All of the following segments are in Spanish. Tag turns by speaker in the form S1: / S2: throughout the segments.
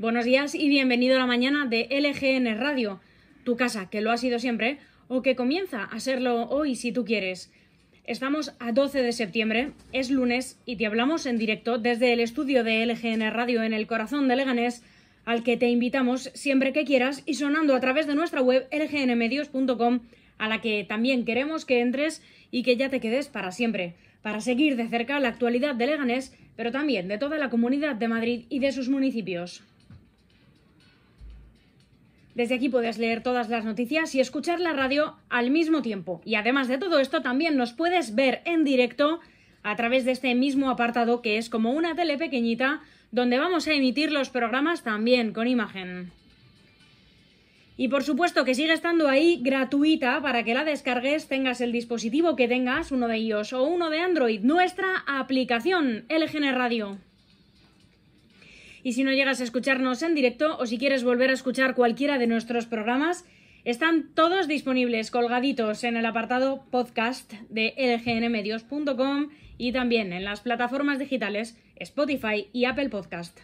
S1: Buenos días y bienvenido a la mañana de LGN Radio, tu casa, que lo ha sido siempre, o que comienza a serlo hoy si tú quieres. Estamos a 12 de septiembre, es lunes, y te hablamos en directo desde el estudio de LGN Radio en el corazón de Leganés, al que te invitamos siempre que quieras y sonando a través de nuestra web lgnmedios.com, a la que también queremos que entres y que ya te quedes para siempre, para seguir de cerca la actualidad de Leganés, pero también de toda la comunidad de Madrid y de sus municipios. Desde aquí puedes leer todas las noticias y escuchar la radio al mismo tiempo. Y además de todo esto, también nos puedes ver en directo a través de este mismo apartado que es como una tele pequeñita donde vamos a emitir los programas también con imagen. Y por supuesto que sigue estando ahí gratuita para que la descargues, tengas el dispositivo que tengas, uno de iOS o uno de Android, nuestra aplicación LGN Radio. Y si no llegas a escucharnos en directo o si quieres volver a escuchar cualquiera de nuestros programas, están todos disponibles colgaditos en el apartado podcast de lgnmedios.com y también en las plataformas digitales Spotify y Apple Podcast.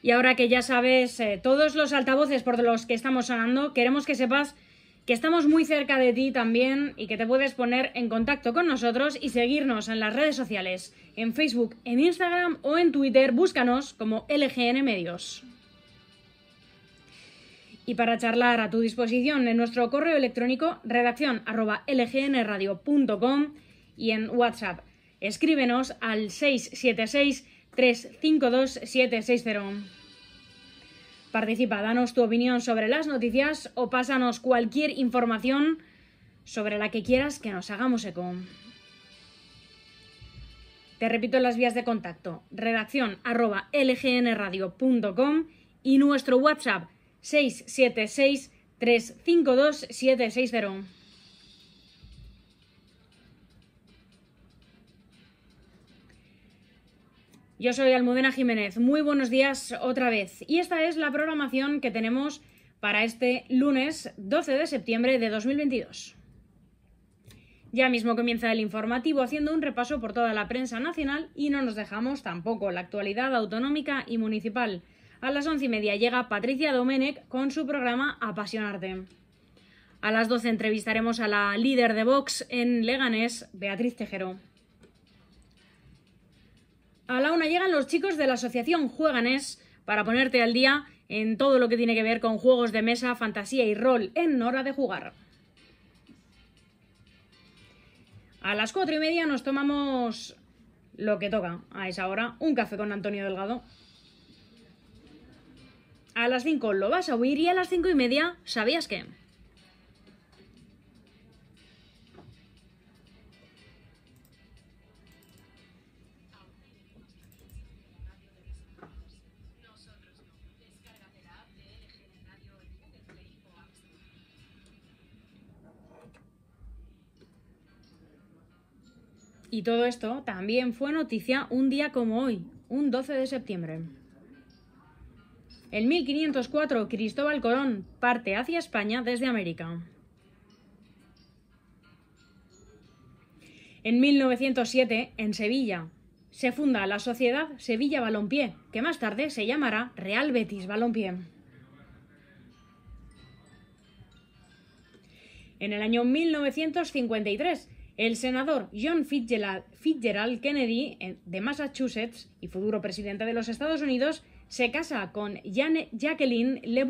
S1: Y ahora que ya sabes eh, todos los altavoces por los que estamos sonando, queremos que sepas que estamos muy cerca de ti también y que te puedes poner en contacto con nosotros y seguirnos en las redes sociales, en Facebook, en Instagram o en Twitter, búscanos como LGN Medios. Y para charlar a tu disposición en nuestro correo electrónico redacción lgnradio.com y en WhatsApp. Escríbenos al 676 352 760. Participa, danos tu opinión sobre las noticias o pásanos cualquier información sobre la que quieras que nos hagamos eco. Te repito las vías de contacto, redacción arroba lgnradio.com y nuestro WhatsApp 676 352 760. Yo soy Almudena Jiménez. Muy buenos días otra vez. Y esta es la programación que tenemos para este lunes 12 de septiembre de 2022. Ya mismo comienza el informativo haciendo un repaso por toda la prensa nacional y no nos dejamos tampoco la actualidad autonómica y municipal. A las once y media llega Patricia Domenech con su programa Apasionarte. A las doce entrevistaremos a la líder de Vox en Leganés, Beatriz Tejero. A la una llegan los chicos de la Asociación Jueganes para ponerte al día en todo lo que tiene que ver con juegos de mesa, fantasía y rol en hora de jugar. A las cuatro y media nos tomamos lo que toca a esa hora, un café con Antonio Delgado. A las cinco lo vas a huir y a las cinco y media, ¿sabías que... Y todo esto también fue noticia un día como hoy, un 12 de septiembre. En 1504, Cristóbal Colón parte hacia España desde América. En 1907, en Sevilla, se funda la sociedad Sevilla Balompié, que más tarde se llamará Real Betis Balompié. En el año 1953 el senador John Fitzgerald Kennedy de Massachusetts y futuro presidente de los Estados Unidos se casa con Jacqueline Le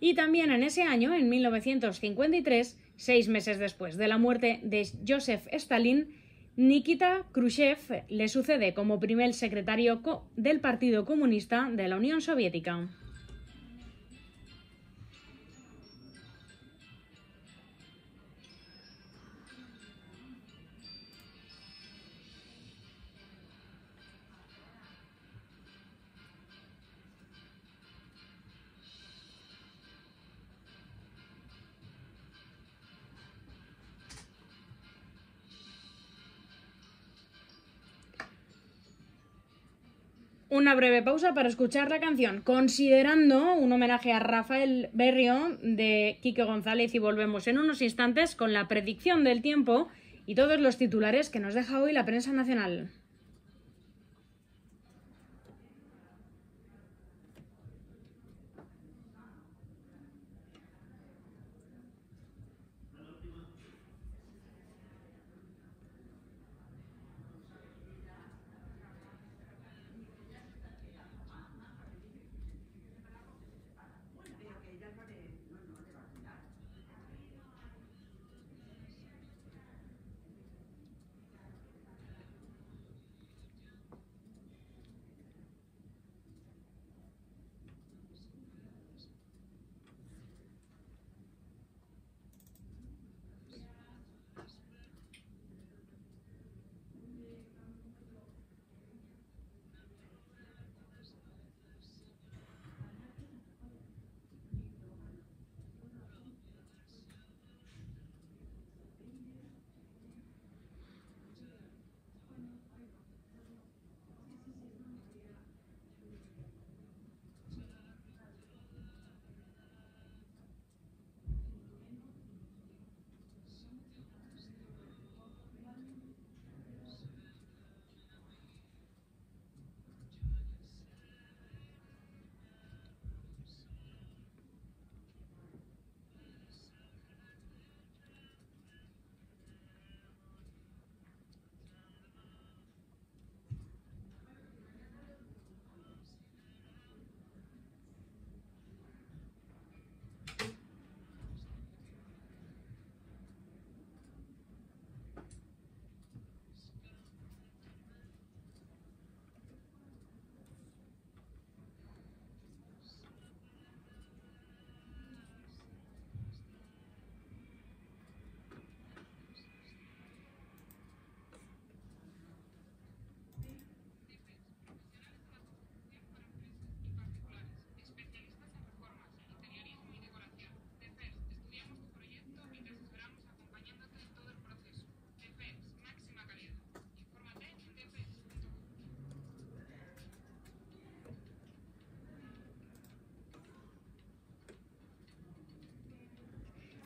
S1: Y también en ese año, en 1953, seis meses después de la muerte de Joseph Stalin, Nikita Khrushchev le sucede como primer secretario del Partido Comunista de la Unión Soviética. una breve pausa para escuchar la canción, considerando un homenaje a Rafael Berrio de Quique González y volvemos en unos instantes con la predicción del tiempo y todos los titulares que nos deja hoy la prensa nacional.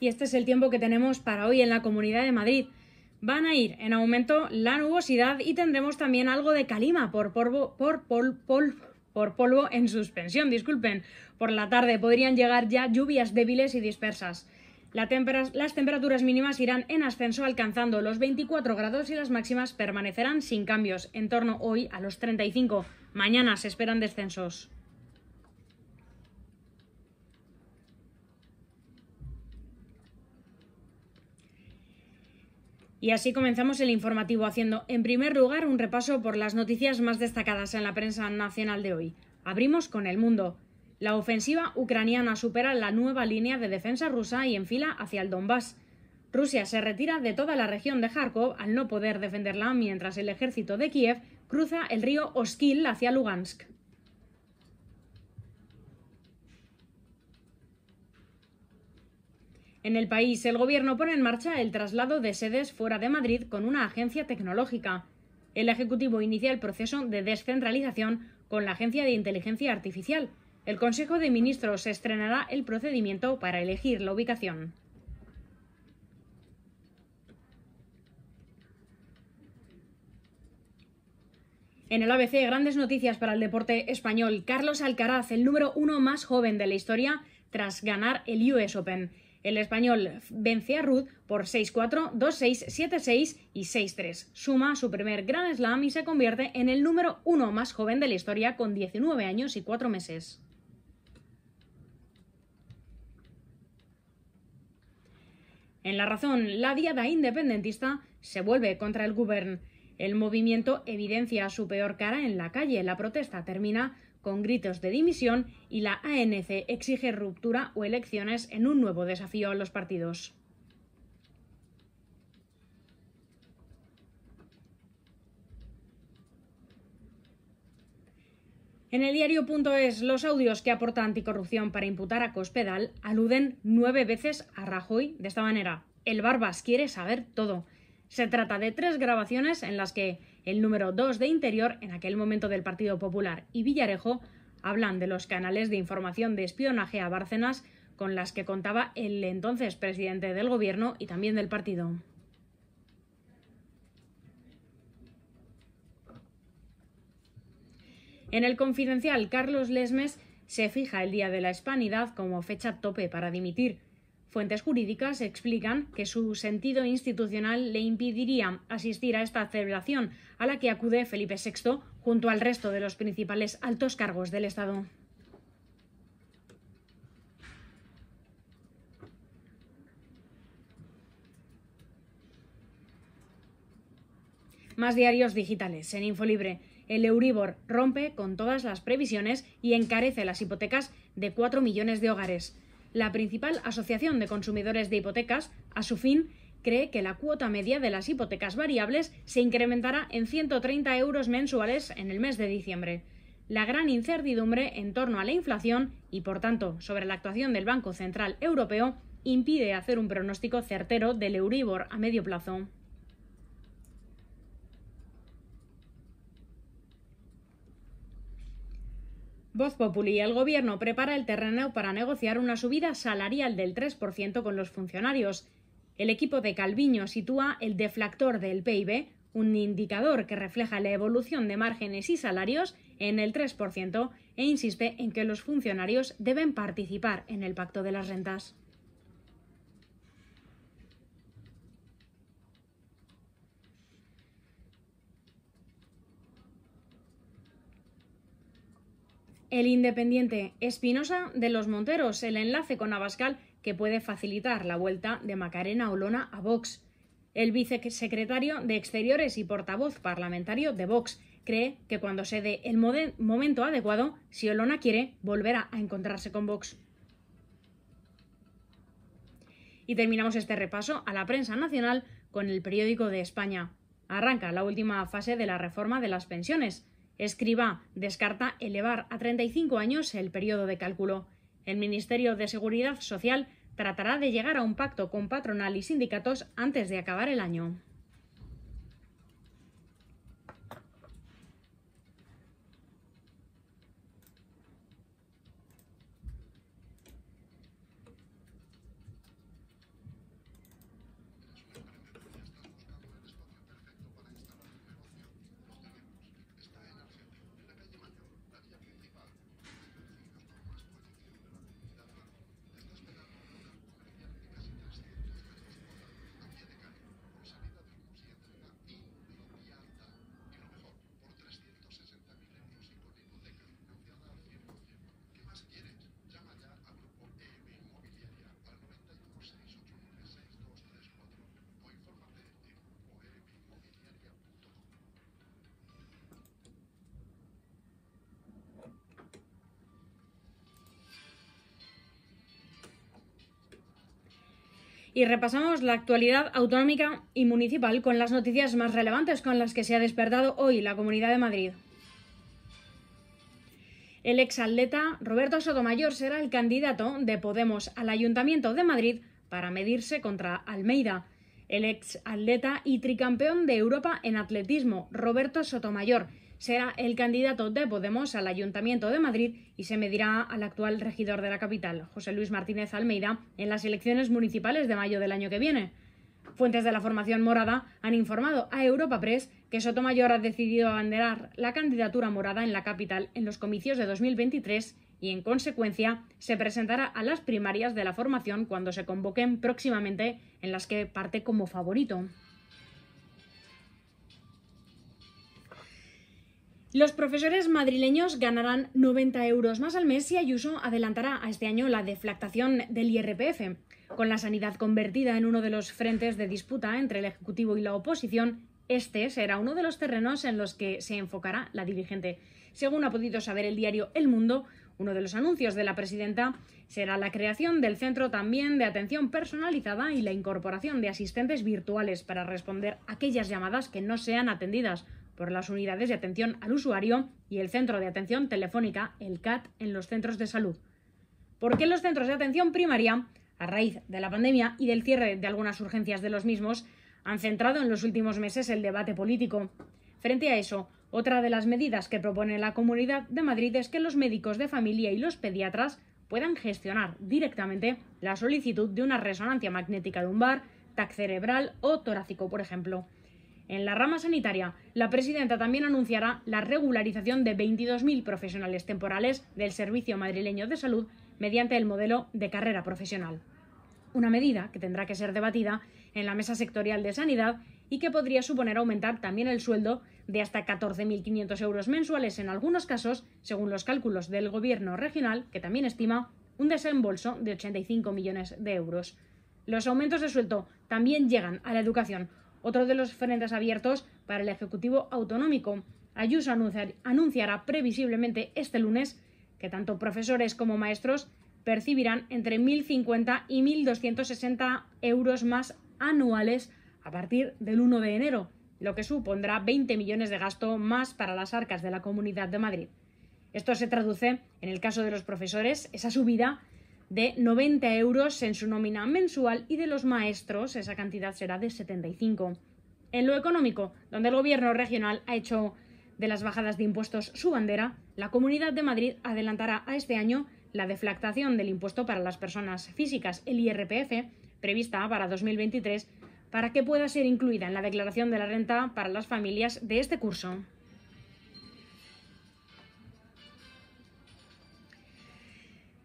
S1: y este es el tiempo que tenemos para hoy en la Comunidad de Madrid. Van a ir en aumento la nubosidad y tendremos también algo de calima por polvo, por, por polvo en suspensión, disculpen. Por la tarde podrían llegar ya lluvias débiles y dispersas. las temperaturas mínimas irán en ascenso alcanzando los 24 grados y las máximas permanecerán sin cambios, en torno hoy a los 35. Mañana se esperan descensos. Y así comenzamos el informativo haciendo, en primer lugar, un repaso por las noticias más destacadas en la prensa nacional de hoy. Abrimos con el mundo. La ofensiva ucraniana supera la nueva línea de defensa rusa y enfila hacia el Donbass. Rusia se retira de toda la región de Kharkov al no poder defenderla mientras el ejército de Kiev cruza el río Oskil hacia Lugansk. En el país, el gobierno pone en marcha el traslado de sedes fuera de Madrid con una agencia tecnológica. El Ejecutivo inicia el proceso de descentralización con la Agencia de Inteligencia Artificial. El Consejo de Ministros estrenará el procedimiento para elegir la ubicación. En el ABC, grandes noticias para el deporte español. Carlos Alcaraz, el número uno más joven de la historia, tras ganar el US Open. El español vence a Ruth por 6-4, 2-6, 7-6 y 6-3. Suma su primer gran Slam y se convierte en el número uno más joven de la historia con 19 años y 4 meses. En la razón, la diada independentista se vuelve contra el Govern. El movimiento evidencia su peor cara en la calle. La protesta termina con gritos de dimisión y la ANC exige ruptura o elecciones en un nuevo desafío a los partidos. En el diario.es, los audios que aporta Anticorrupción para imputar a Cospedal aluden nueve veces a Rajoy de esta manera. El Barbas quiere saber todo. Se trata de tres grabaciones en las que el número 2 de Interior, en aquel momento del Partido Popular, y Villarejo hablan de los canales de información de espionaje a Bárcenas con las que contaba el entonces presidente del gobierno y también del partido. En el confidencial, Carlos Lesmes se fija el Día de la Hispanidad como fecha tope para dimitir, Fuentes jurídicas explican que su sentido institucional le impediría asistir a esta celebración, a la que acude Felipe VI junto al resto de los principales altos cargos del Estado. Más diarios digitales en Infolibre. El Euribor rompe con todas las previsiones y encarece las hipotecas de 4 millones de hogares. La principal asociación de consumidores de hipotecas, a su fin, cree que la cuota media de las hipotecas variables se incrementará en 130 euros mensuales en el mes de diciembre. La gran incertidumbre en torno a la inflación y, por tanto, sobre la actuación del Banco Central Europeo impide hacer un pronóstico certero del Euribor a medio plazo. Voz Populi y el Gobierno prepara el terreno para negociar una subida salarial del 3% con los funcionarios. El equipo de Calviño sitúa el deflactor del PIB, un indicador que refleja la evolución de márgenes y salarios, en el 3% e insiste en que los funcionarios deben participar en el pacto de las rentas. el independiente Espinosa de los Monteros, el enlace con Abascal que puede facilitar la vuelta de Macarena Olona a Vox. El vicesecretario de Exteriores y portavoz parlamentario de Vox cree que cuando se dé el momento adecuado, si Olona quiere, volverá a encontrarse con Vox. Y terminamos este repaso a la prensa nacional con el periódico de España. Arranca la última fase de la reforma de las pensiones. Escriba descarta elevar a 35 años el periodo de cálculo. El Ministerio de Seguridad Social tratará de llegar a un pacto con patronal y sindicatos antes de acabar el año. y repasamos la actualidad autonómica y municipal con las noticias más relevantes con las que se ha despertado hoy la Comunidad de Madrid. El exatleta Roberto Sotomayor será el candidato de Podemos al Ayuntamiento de Madrid para medirse contra Almeida. El exatleta y tricampeón de Europa en atletismo, Roberto Sotomayor, será el candidato de Podemos al Ayuntamiento de Madrid y se medirá al actual regidor de la capital, José Luis Martínez Almeida, en las elecciones municipales de mayo del año que viene. Fuentes de la formación morada han informado a Europa Press que Sotomayor ha decidido abanderar la candidatura morada en la capital en los comicios de 2023 y, en consecuencia, se presentará a las primarias de la formación cuando se convoquen próximamente, en las que parte como favorito. Los profesores madrileños ganarán 90 euros más al mes si Ayuso adelantará a este año la deflactación del IRPF. Con la sanidad convertida en uno de los frentes de disputa entre el Ejecutivo y la oposición, este será uno de los terrenos en los que se enfocará la dirigente. Según ha podido saber el diario El Mundo, uno de los anuncios de la presidenta será la creación del centro también de atención personalizada y la incorporación de asistentes virtuales para responder a aquellas llamadas que no sean atendidas por las unidades de atención al usuario y el centro de atención telefónica, el CAT, en los centros de salud. ¿Por qué los centros de atención primaria, a raíz de la pandemia y del cierre de algunas urgencias de los mismos, han centrado en los últimos meses el debate político? Frente a eso, otra de las medidas que propone la Comunidad de Madrid es que los médicos de familia y los pediatras puedan gestionar directamente la solicitud de una resonancia magnética lumbar, tac cerebral o torácico, por ejemplo. En la rama sanitaria, la presidenta también anunciará la regularización de 22.000 profesionales temporales del Servicio Madrileño de Salud mediante el modelo de carrera profesional. Una medida que tendrá que ser debatida en la Mesa Sectorial de Sanidad y que podría suponer aumentar también el sueldo de hasta 14.500 euros mensuales en algunos casos, según los cálculos del Gobierno regional, que también estima un desembolso de 85 millones de euros. Los aumentos de sueldo también llegan a la educación, otro de los frentes abiertos para el Ejecutivo autonómico. Ayuso anunciará previsiblemente este lunes que tanto profesores como maestros percibirán entre 1.050 y 1.260 euros más anuales a partir del 1 de enero, lo que supondrá 20 millones de gasto más para las arcas de la Comunidad de Madrid. Esto se traduce, en el caso de los profesores, esa subida de 90 euros en su nómina mensual y de los maestros esa cantidad será de 75. En lo económico, donde el gobierno regional ha hecho de las bajadas de impuestos su bandera, la Comunidad de Madrid adelantará a este año la deflactación del impuesto para las personas físicas, el IRPF, prevista para 2023, para que pueda ser incluida en la declaración de la renta para las familias de este curso.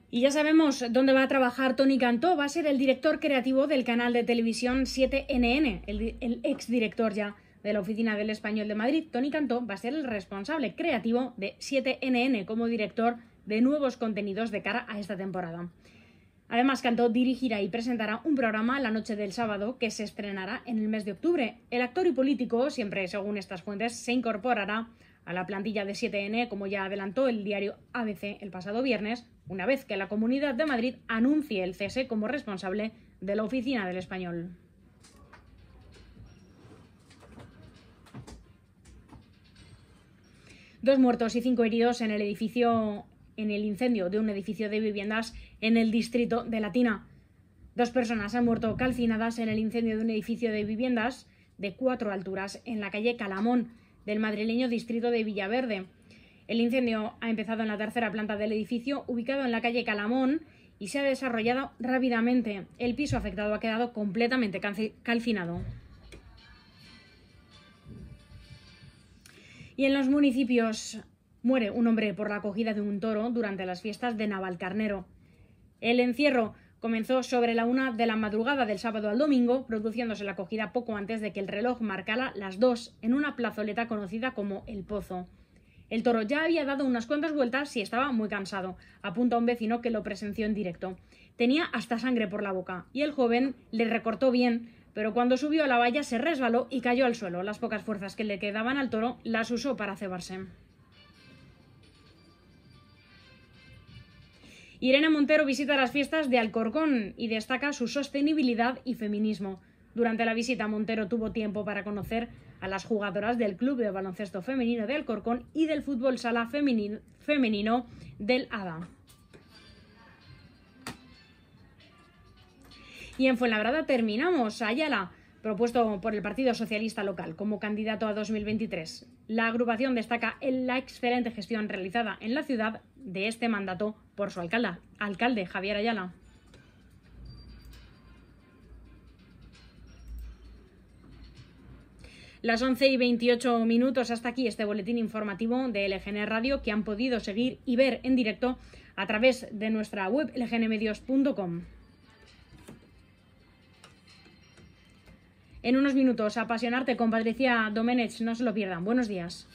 S1: Y ya sabemos dónde va a trabajar Tony Cantó. Va a ser el director creativo del canal de televisión 7NN, el, exdirector ya de la Oficina del Español de Madrid. Tony Cantó va a ser el responsable creativo de 7NN como director de nuevos contenidos de cara a esta temporada. Además, Cantó dirigirá y presentará un programa la noche del sábado que se estrenará en el mes de octubre. El actor y político, siempre según estas fuentes, se incorporará a la plantilla de 7N, como ya adelantó el diario ABC el pasado viernes, una vez que la Comunidad de Madrid anuncie el cese como responsable de la oficina del español. Dos muertos y cinco heridos en el edificio en el incendio de un edificio de viviendas en el distrito de Latina. Dos personas han muerto calcinadas en el incendio de un edificio de viviendas de cuatro alturas en la calle Calamón del madrileño distrito de Villaverde. El incendio ha empezado en la tercera planta del edificio, ubicado en la calle Calamón, y se ha desarrollado rápidamente. El piso afectado ha quedado completamente calcinado. Y en los municipios muere un hombre por la acogida de un toro durante las fiestas de Navalcarnero. El encierro Comenzó sobre la una de la madrugada del sábado al domingo, produciéndose la acogida poco antes de que el reloj marcara las dos en una plazoleta conocida como El Pozo. El toro ya había dado unas cuantas vueltas y estaba muy cansado, apunta un vecino que lo presenció en directo. Tenía hasta sangre por la boca, y el joven le recortó bien, pero cuando subió a la valla se resbaló y cayó al suelo. Las pocas fuerzas que le quedaban al toro las usó para cebarse. Irene Montero visita las fiestas de Alcorcón y destaca su sostenibilidad y feminismo. Durante la visita, Montero tuvo tiempo para conocer a las jugadoras del Club de Baloncesto Femenino de Alcorcón y del Fútbol Sala Femenino, del ADA. Y en Fuenlabrada terminamos. Ayala, propuesto por el Partido Socialista Local como candidato a 2023. La agrupación destaca en la excelente gestión realizada en la ciudad de este mandato por su alcalde, alcalde Javier Ayala. Las 11 y 28 minutos hasta aquí este boletín informativo de LGN Radio que han podido seguir y ver en directo a través de nuestra web lgnmedios.com. En unos minutos, apasionarte con Patricia Domenech. No se lo pierdan. Buenos días.